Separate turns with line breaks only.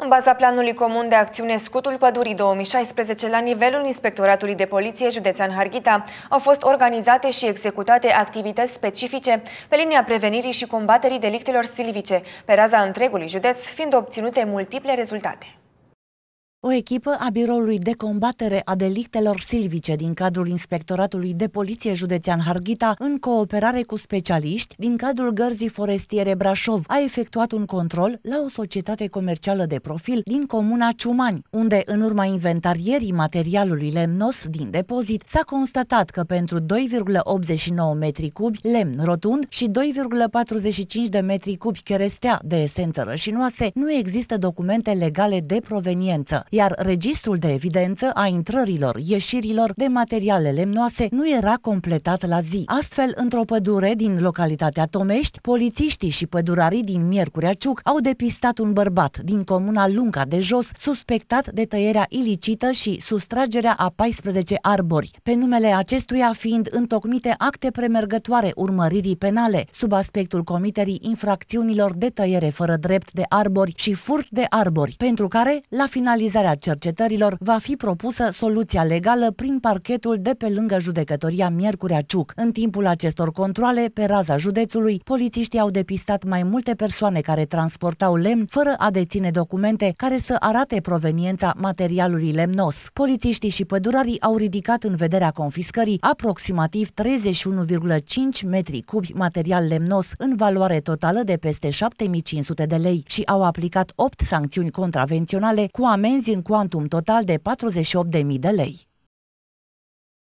În baza planului comun de acțiune Scutul Pădurii 2016, la nivelul Inspectoratului de Poliție Județean Harghita, au fost organizate și executate activități specifice pe linia prevenirii și combaterii delictelor silvice, pe raza întregului județ, fiind obținute multiple rezultate.
O echipă a Biroului de Combatere a Delictelor Silvice din cadrul Inspectoratului de Poliție Județean Harghita, în cooperare cu specialiști din cadrul Gărzii Forestiere Brașov, a efectuat un control la o societate comercială de profil din comuna Ciumani, unde, în urma inventarierii materialului lemnos din depozit, s-a constatat că pentru 2,89 metri cubi lemn rotund și 2,45 de metri cubi cherestea de esență rășinoase, nu există documente legale de proveniență iar registrul de evidență a intrărilor, ieșirilor de materiale lemnoase nu era completat la zi. Astfel, într-o pădure din localitatea Tomești, polițiștii și pădurarii din Miercurea Ciuc au depistat un bărbat din comuna Lunca de Jos, suspectat de tăierea ilicită și sustragerea a 14 arbori, pe numele acestuia fiind întocmite acte premergătoare urmăririi penale, sub aspectul comiterii infracțiunilor de tăiere fără drept de arbori și furt de arbori, pentru care, la finalizarea continuarea cercetărilor va fi propusă soluția legală prin parchetul de pe lângă judecătoria Miercurea Ciuc. În timpul acestor controle, pe raza județului, polițiștii au depistat mai multe persoane care transportau lemn fără a deține documente care să arate proveniența materialului lemnos. Polițiștii și pădurarii au ridicat în vederea confiscării aproximativ 31,5 metri cubi material lemnos în valoare totală de peste 7500 de lei și au aplicat 8 sancțiuni contravenționale cu amenzi în în cuantum total de 48.000 de lei.